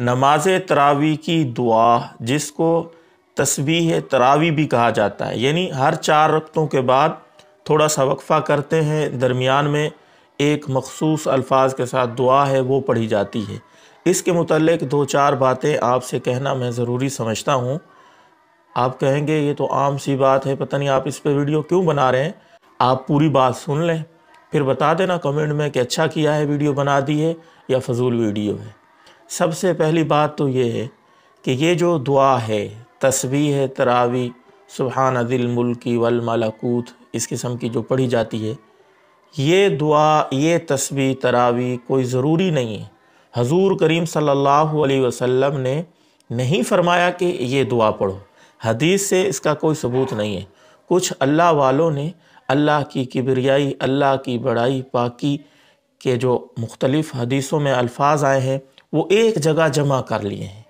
नमाज तरावी की दुआ जिसको तस्बीह तरावी भी कहा जाता है यानी हर चार रक्तों के बाद थोड़ा सा वक्फ़ा करते हैं दरमियान में एक मखसूस अल्फाज के साथ दुआ है वो पढ़ी जाती है इसके मतलब दो चार बातें आपसे कहना मैं ज़रूरी समझता हूँ आप कहेंगे ये तो आम सी बात है पता नहीं आप इस पर वीडियो क्यों बना रहे हैं आप पूरी बात सुन लें फिर बता देना कमेंट में कि अच्छा किया है वीडियो बना दी है या फजूल वीडियो है सबसे पहली बात तो ये है कि ये जो दुआ है तस्वीर है तरावी सुबहान अदिल मुल्की वल मलाकूत इस किस्म की जो पढ़ी जाती है ये दुआ ये तस्वीर तरावी कोई ज़रूरी नहीं है हजूर करीम सल्लल्लाहु अलैहि वसल्लम ने नहीं फरमाया कि ये दुआ पढ़ो हदीस से इसका कोई सबूत नहीं है कुछ अल्लाह वालों ने अल्लाह की किबरियाई अल्लाह की बड़ाई पाकी के जो मुख्तलिफ़ हदीसों में अल्फाज आए हैं वो एक जगह जमा कर लिए हैं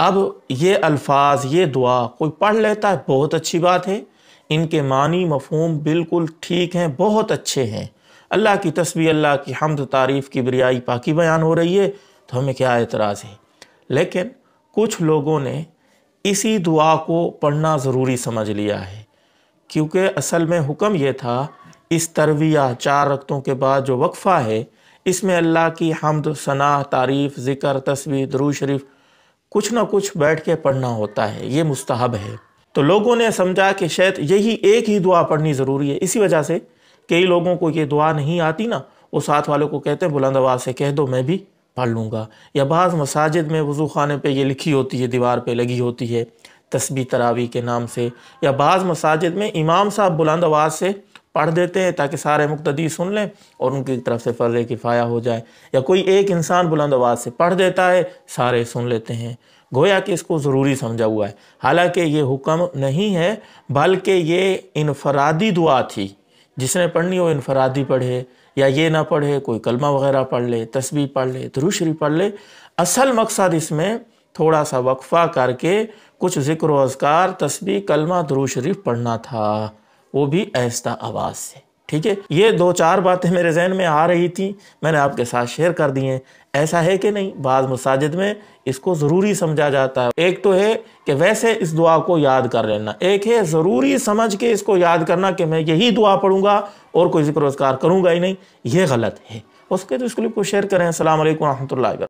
अब ये अल्फाज ये दुआ कोई पढ़ लेता है बहुत अच्छी बात है इनके मानी मफहम बिल्कुल ठीक हैं बहुत अच्छे हैं अल्लाह की तस्वीर अल्लाह की हमद तारीफ़ की बरियाई पाकि बयान हो रही है तो हमें क्या एतराज़ है लेकिन कुछ लोगों ने इसी दुआ को पढ़ना ज़रूरी समझ लिया है क्योंकि असल में हुक्म यह था इस तरविया चार रक्तों के बाद जो वक्फ़ा है इसमें अल्लाह की हमद सना तारीफ़ ज़िक्र तस्वीर दरू शरीफ कुछ ना कुछ बैठ के पढ़ना होता है ये मुस्तहब है तो लोगों ने समझा कि शायद यही एक ही दुआ पढ़नी ज़रूरी है इसी वजह से कई लोगों को ये दुआ नहीं आती ना वो साथ वालों को कहते हैं बुलंद आवाज़ से कह दो मैं भी पढ़ लूँगा या बाज़ मसाजिद में वज़ू खाने पर ये लिखी होती है दीवार पर लगी होती है तस्बी तरावी के नाम से या बाज़ मसाजिद में इमाम साहब बुलंद आवाज़ से पढ़ देते हैं ताकि सारे मुक्तदी सुन लें और उनकी तरफ से फ़र्ज किफ़ाया हो जाए या कोई एक इंसान बुलंद आवाज़ से पढ़ देता है सारे सुन लेते हैं गोया कि इसको ज़रूरी समझा हुआ है हालांकि ये हुक्म नहीं है बल्कि ये इनफरादी दुआ थी जिसने पढ़नी हो इनफरादी पढ़े या ये ना पढ़े कोई कलमा वगैरह पढ़ ले तस्वीर पढ़ ले दुरुशरी पढ़ ले असल मकसद इसमें थोड़ा सा वक्फ़ा करके कुछ ज़िक्र अजकार तस्वीर कलमा दुरुशरीफ पढ़ना था वो भी आहिस्ता आवाज़ से ठीक है ये दो चार बातें मेरे जहन में आ रही थी मैंने आपके साथ शेयर कर दी हैं ऐसा है कि नहीं बाद मसाजिद में इसको ज़रूरी समझा जाता है एक तो है कि वैसे इस दुआ को याद कर लेना एक है ज़रूरी समझ के इसको याद करना कि मैं यही दुआ पढ़ूंगा और कोई जिक्र रोजगार करूँगा ही नहीं ये गलत है उसके तो इसके लिए कुछ शेयर करें असल वरहमल